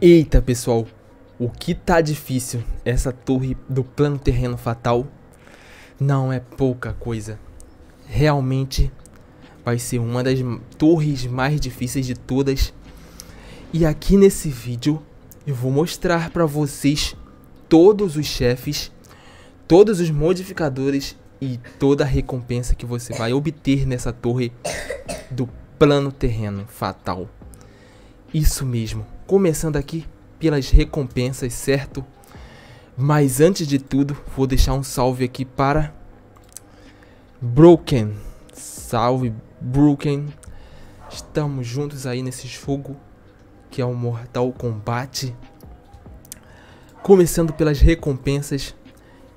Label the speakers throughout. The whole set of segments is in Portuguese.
Speaker 1: Eita pessoal, o que tá difícil essa torre do plano terreno fatal não é pouca coisa. Realmente vai ser uma das torres mais difíceis de todas. E aqui nesse vídeo eu vou mostrar para vocês todos os chefes, todos os modificadores e toda a recompensa que você vai obter nessa torre do plano terreno fatal. Isso mesmo começando aqui pelas recompensas, certo? Mas antes de tudo, vou deixar um salve aqui para Broken. Salve Broken. Estamos juntos aí nesse jogo que é o Mortal Kombat. Começando pelas recompensas.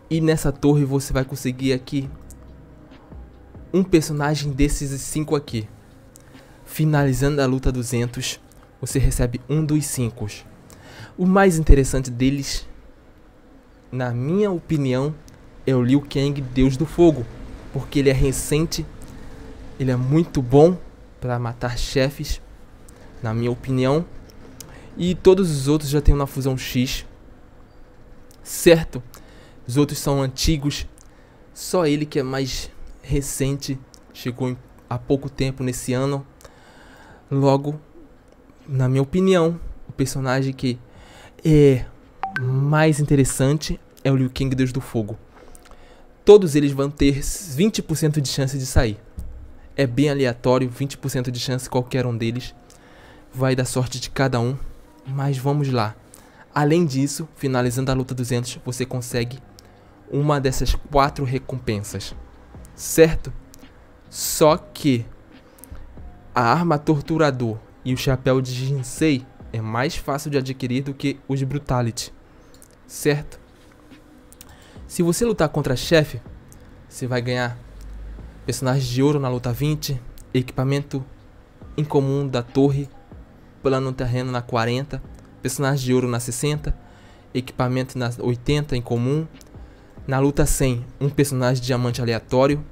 Speaker 1: E nessa torre você vai conseguir aqui um personagem desses cinco aqui. Finalizando a luta 200 você recebe um dos cinco. O mais interessante deles, na minha opinião, é o Liu Kang, Deus do Fogo, porque ele é recente, ele é muito bom para matar chefes, na minha opinião, e todos os outros já tem uma fusão X, certo? Os outros são antigos, só ele que é mais recente, chegou há pouco tempo nesse ano, logo na minha opinião, o personagem que é mais interessante é o Liu Kang Deus do Fogo. Todos eles vão ter 20% de chance de sair. É bem aleatório, 20% de chance qualquer um deles. Vai da sorte de cada um, mas vamos lá. Além disso, finalizando a luta 200, você consegue uma dessas quatro recompensas, certo? Só que a arma torturador e o chapéu de Jinsei é mais fácil de adquirir do que os Brutality, certo? Se você lutar contra chefe, você vai ganhar personagens de ouro na luta 20, equipamento incomum da torre, plano terreno na 40, personagens de ouro na 60, equipamento na 80 em comum, na luta 100, um personagem de diamante aleatório,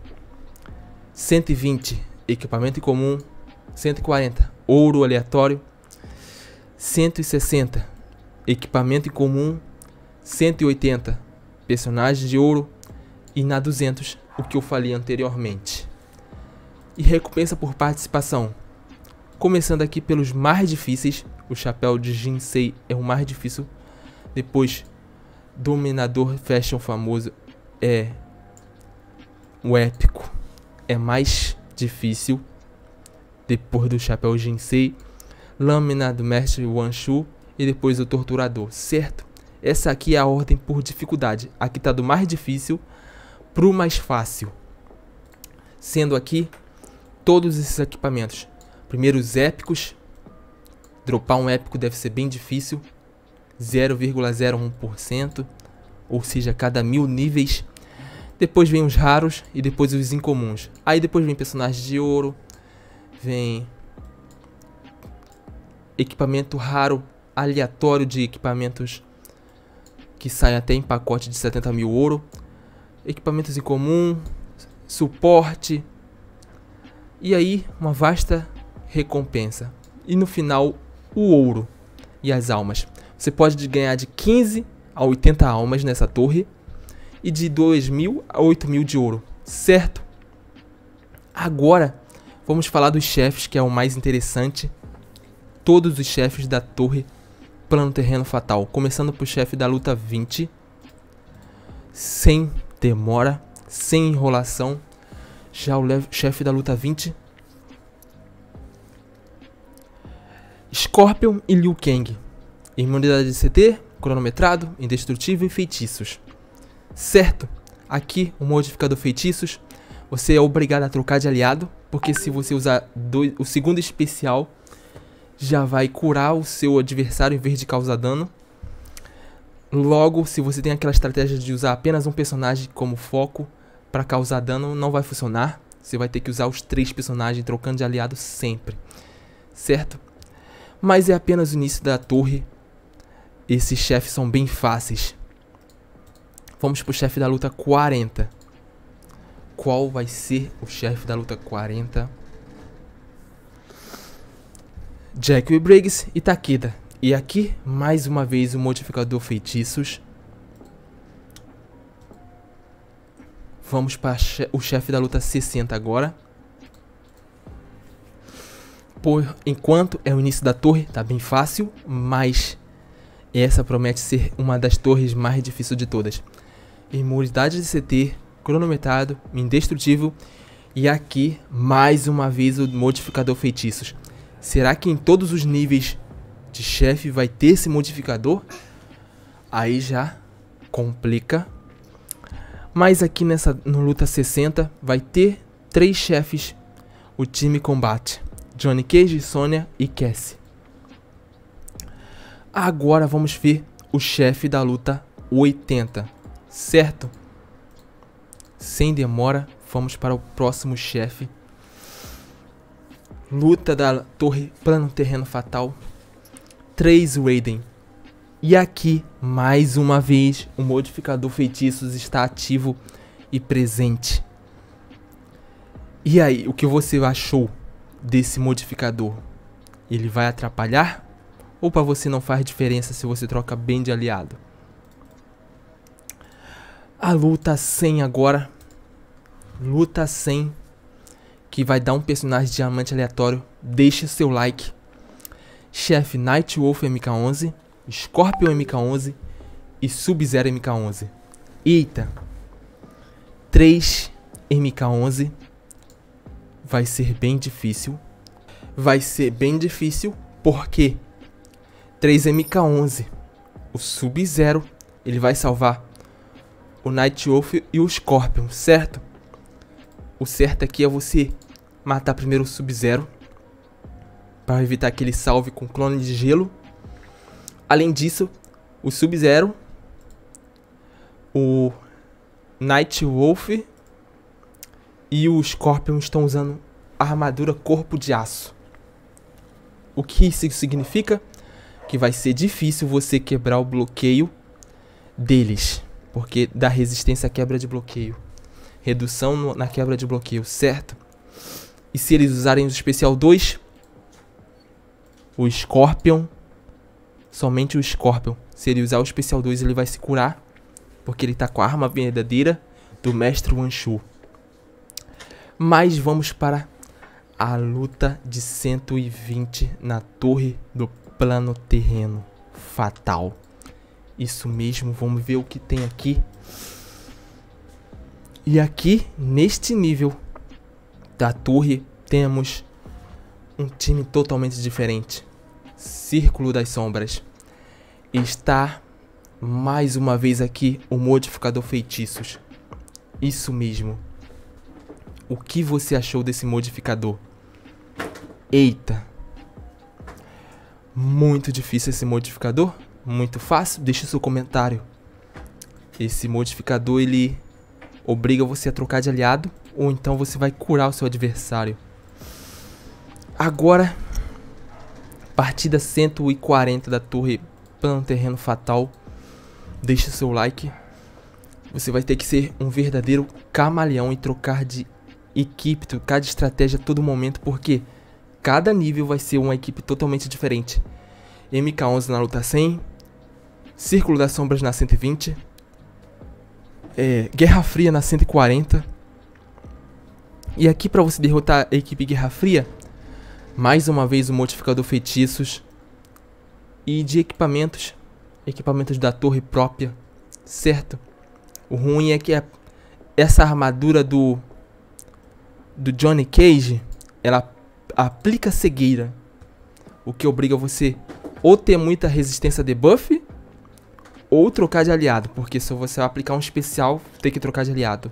Speaker 1: 120, equipamento em comum, 140, ouro aleatório, 160. Equipamento em comum, 180. Personagens de ouro e na 200, o que eu falei anteriormente. E recompensa por participação. Começando aqui pelos mais difíceis, o chapéu de Jinsei é o mais difícil. Depois, Dominador Fashion famoso é o épico. É mais difícil depois do chapéu Jinsei, lâmina do mestre Wanshu e depois o torturador, certo? Essa aqui é a ordem por dificuldade. Aqui tá do mais difícil pro mais fácil. Sendo aqui todos esses equipamentos. Primeiro os épicos. Dropar um épico deve ser bem difícil. 0,01%. Ou seja, cada mil níveis. Depois vem os raros e depois os incomuns. Aí depois vem personagens de ouro, Vem equipamento raro aleatório de equipamentos que saem até em pacote de 70 mil ouro. Equipamentos em comum, suporte. E aí, uma vasta recompensa. E no final, o ouro e as almas. Você pode ganhar de 15 a 80 almas nessa torre e de 2 mil a 8 mil de ouro, certo? Agora Vamos falar dos chefes, que é o mais interessante. Todos os chefes da torre Plano Terreno Fatal. Começando pro chefe da luta 20. Sem demora, sem enrolação. Já o chefe da luta 20. Scorpion e Liu Kang. Imunidade de CT, cronometrado, indestrutível e feitiços. Certo, aqui o modificador feitiços. Você é obrigado a trocar de aliado porque se você usar dois, o segundo especial, já vai curar o seu adversário em vez de causar dano. Logo, se você tem aquela estratégia de usar apenas um personagem como foco para causar dano, não vai funcionar. Você vai ter que usar os três personagens trocando de aliado sempre, certo? Mas é apenas o início da torre. Esses chefes são bem fáceis. Vamos pro chefe da luta 40 qual vai ser o chefe da luta 40. Jack e Briggs e Takeda. E aqui, mais uma vez, o modificador feitiços. Vamos para che o chefe da luta 60 agora. Por enquanto, é o início da torre, tá bem fácil, mas essa promete ser uma das torres mais difíceis de todas. Imunidade de CT, cronometrado, indestrutível. E aqui, mais uma vez, o modificador feitiços. Será que em todos os níveis de chefe vai ter esse modificador? Aí já complica. Mas aqui nessa no luta 60 vai ter três chefes o time combate. Johnny Cage, Sonya e Cassie. Agora vamos ver o chefe da luta 80, certo? Sem demora, vamos para o próximo chefe. Luta da torre plano terreno fatal. 3 Raiden. E aqui, mais uma vez, o modificador feitiços está ativo e presente. E aí, o que você achou desse modificador? Ele vai atrapalhar? Ou para você não faz diferença se você troca bem de aliado? A luta 100 agora. Luta 100. Que vai dar um personagem diamante aleatório. Deixa seu like. Chefe Nightwolf MK11. Scorpion MK11. E Sub-Zero MK11. Eita. 3 MK11. Vai ser bem difícil. Vai ser bem difícil. porque 3 MK11. O Sub-Zero. Ele vai salvar o Night Wolf e o Scorpion, certo? O certo aqui é você matar primeiro o Sub-Zero para evitar aquele salve com clone de gelo. Além disso, o Sub-Zero, o Wolf e o Scorpion estão usando a armadura corpo de aço. O que isso significa? Que vai ser difícil você quebrar o bloqueio deles porque dá resistência à quebra de bloqueio. Redução no, na quebra de bloqueio, certo? E se eles usarem o especial 2, o Scorpion, somente o Scorpion. Se ele usar o especial 2, ele vai se curar, porque ele tá com a arma verdadeira do Mestre Wanshu. Mas vamos para a luta de 120 na torre do plano terreno fatal. Isso mesmo, vamos ver o que tem aqui. E aqui, neste nível da torre, temos um time totalmente diferente. Círculo das Sombras. Está mais uma vez aqui o modificador feitiços. Isso mesmo. O que você achou desse modificador? Eita. Muito difícil esse modificador? Muito fácil, deixe seu comentário. Esse modificador ele obriga você a trocar de aliado ou então você vai curar o seu adversário. Agora, partida 140 da torre plano terreno fatal. Deixe seu like. Você vai ter que ser um verdadeiro camaleão e trocar de equipe, trocar de estratégia a todo momento, porque cada nível vai ser uma equipe totalmente diferente. MK11 na luta 100, Círculo das Sombras na 120. É, Guerra Fria na 140. E aqui para você derrotar a equipe Guerra Fria, mais uma vez o modificador feitiços e de equipamentos, equipamentos da torre própria, certo? O ruim é que a, essa armadura do do Johnny Cage, ela aplica cegueira, o que obriga você ou ter muita resistência debuff ou trocar de aliado, porque se você aplicar um especial, tem que trocar de aliado.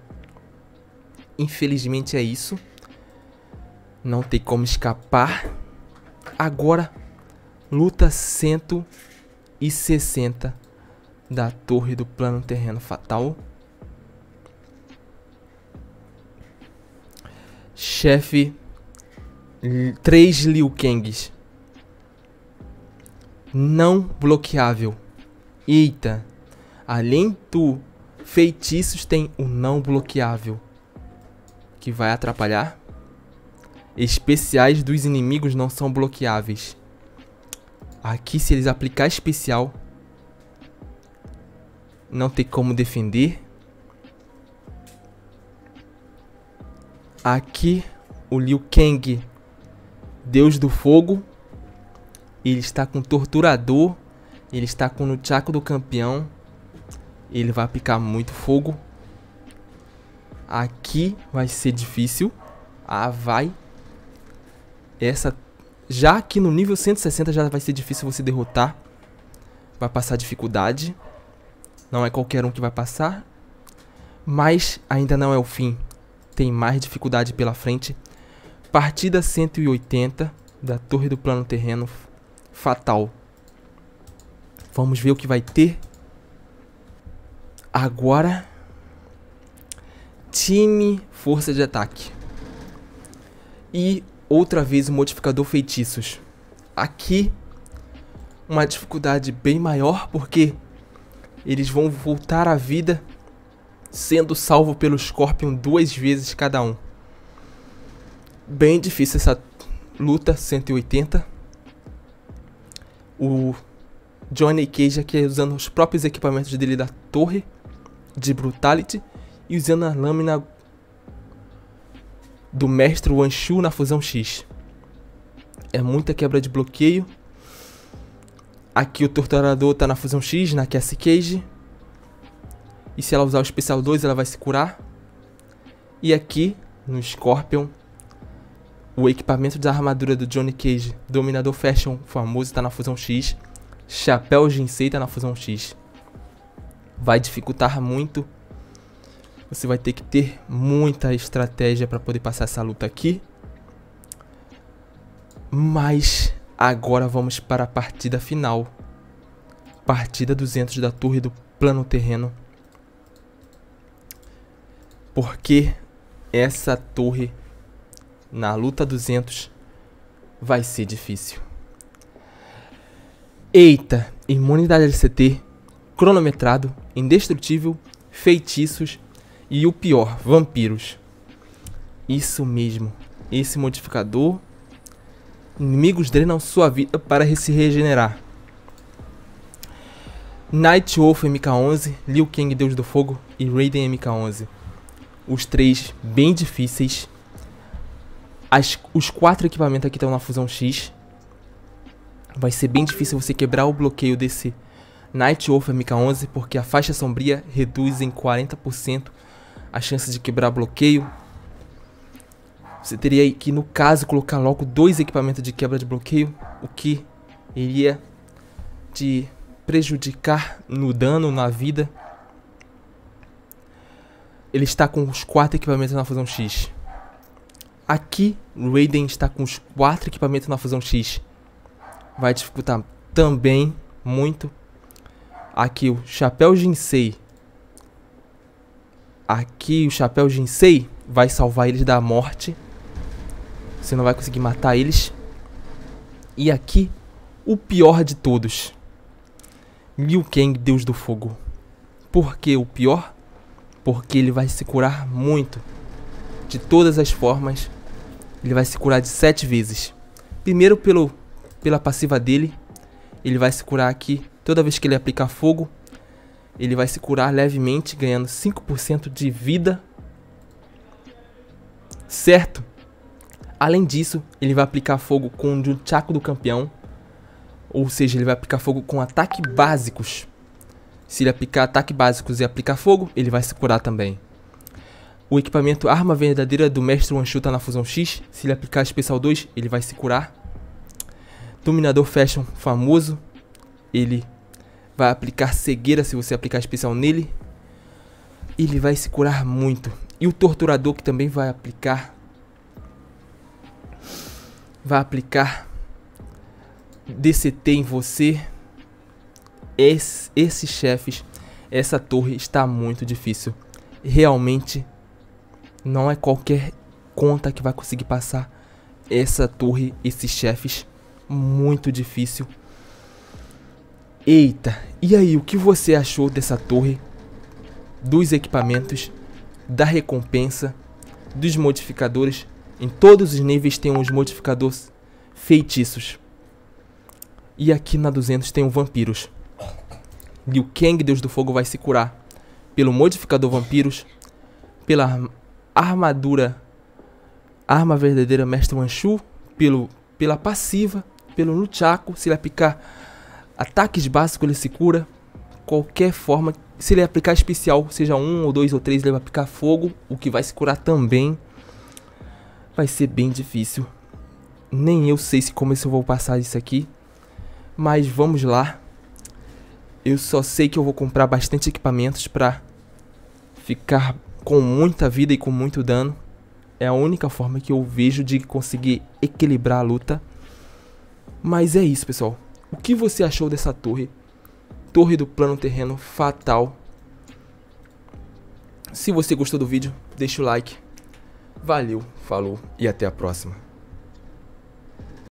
Speaker 1: Infelizmente é isso. Não tem como escapar. Agora, luta 160 da torre do plano terreno fatal. Chefe 3 Liu Kangs. Não bloqueável. Eita, além do feitiços tem o não bloqueável, que vai atrapalhar. Especiais dos inimigos não são bloqueáveis. Aqui se eles aplicar especial, não tem como defender. Aqui o Liu Kang, Deus do Fogo, ele está com Torturador ele está com o Nunchaku do campeão. Ele vai picar muito fogo. Aqui vai ser difícil. Ah, vai. Essa... Já aqui no nível 160 já vai ser difícil você derrotar. Vai passar dificuldade. Não é qualquer um que vai passar. Mas ainda não é o fim. Tem mais dificuldade pela frente. Partida 180 da Torre do Plano Terreno. Fatal. Vamos ver o que vai ter. Agora. Time Força de Ataque. E outra vez o modificador feitiços. Aqui, uma dificuldade bem maior, porque eles vão voltar à vida sendo salvo pelo Scorpion duas vezes cada um. Bem difícil essa luta 180. O Johnny Cage aqui usando os próprios equipamentos dele da torre de Brutality e usando a lâmina do mestre Wanshu na fusão X. É muita quebra de bloqueio. Aqui o torturador tá na fusão X, na Cassie Cage. E se ela usar o especial 2, ela vai se curar. E aqui, no Scorpion, o equipamento da armadura do Johnny Cage, Dominador Fashion famoso, tá na fusão X chapéu Jinsei tá na fusão X. Vai dificultar muito. Você vai ter que ter muita estratégia para poder passar essa luta aqui. Mas agora vamos para a partida final. Partida 200 da torre do plano terreno. Porque essa torre na luta 200 vai ser difícil. Eita, imunidade LCT, cronometrado, indestrutível, feitiços e o pior, vampiros. Isso mesmo, esse modificador. Inimigos drenam sua vida para se regenerar. Night Wolf MK11, Liu Kang Deus do Fogo e Raiden MK11. Os três bem difíceis. As, os quatro equipamentos aqui estão na fusão X vai ser bem difícil você quebrar o bloqueio desse Night Wolf MK11, porque a faixa sombria reduz em 40% a chance de quebrar bloqueio. Você teria que, no caso, colocar logo dois equipamentos de quebra de bloqueio, o que iria te prejudicar no dano, na vida. Ele está com os quatro equipamentos na fusão X. Aqui, Raiden está com os quatro equipamentos na fusão X vai dificultar também muito. Aqui o Chapéu Jinsei. Aqui o Chapéu Jinsei vai salvar eles da morte. Você não vai conseguir matar eles. E aqui o pior de todos. Liu Kang, Deus do Fogo. Por que o pior? Porque ele vai se curar muito. De todas as formas, ele vai se curar de sete vezes. Primeiro pelo pela passiva dele, ele vai se curar aqui. Toda vez que ele aplicar fogo, ele vai se curar levemente, ganhando 5% de vida. Certo? Além disso, ele vai aplicar fogo com o Junchaku do campeão. Ou seja, ele vai aplicar fogo com ataques básicos. Se ele aplicar ataques básicos e aplicar fogo, ele vai se curar também. O equipamento Arma Verdadeira do Mestre Wanshu tá na Fusão X. Se ele aplicar Especial 2, ele vai se curar dominador fashion famoso. Ele vai aplicar cegueira se você aplicar especial nele. Ele vai se curar muito. E o torturador que também vai aplicar vai aplicar DCT em você. Esse, esses chefes, essa torre está muito difícil. Realmente não é qualquer conta que vai conseguir passar essa torre, esses chefes muito difícil. Eita, e aí, o que você achou dessa torre? Dos equipamentos, da recompensa, dos modificadores. Em todos os níveis tem os modificadores feitiços. E aqui na 200 tem o vampiros. Liu Kang, Deus do Fogo, vai se curar. Pelo modificador vampiros, pela armadura, arma verdadeira Mestre Manchu, pelo, pela passiva pelo Luchaco. Se ele aplicar ataques básicos, ele se cura. Qualquer forma. Se ele aplicar especial, seja um ou dois ou três, ele vai aplicar fogo. O que vai se curar também. Vai ser bem difícil. Nem eu sei se como eu vou passar isso aqui. Mas vamos lá. Eu só sei que eu vou comprar bastante equipamentos pra ficar com muita vida e com muito dano. É a única forma que eu vejo de conseguir equilibrar a luta. Mas é isso, pessoal. O que você achou dessa torre? Torre do plano terreno fatal. Se você gostou do vídeo, deixa o like. Valeu, falou e até a próxima.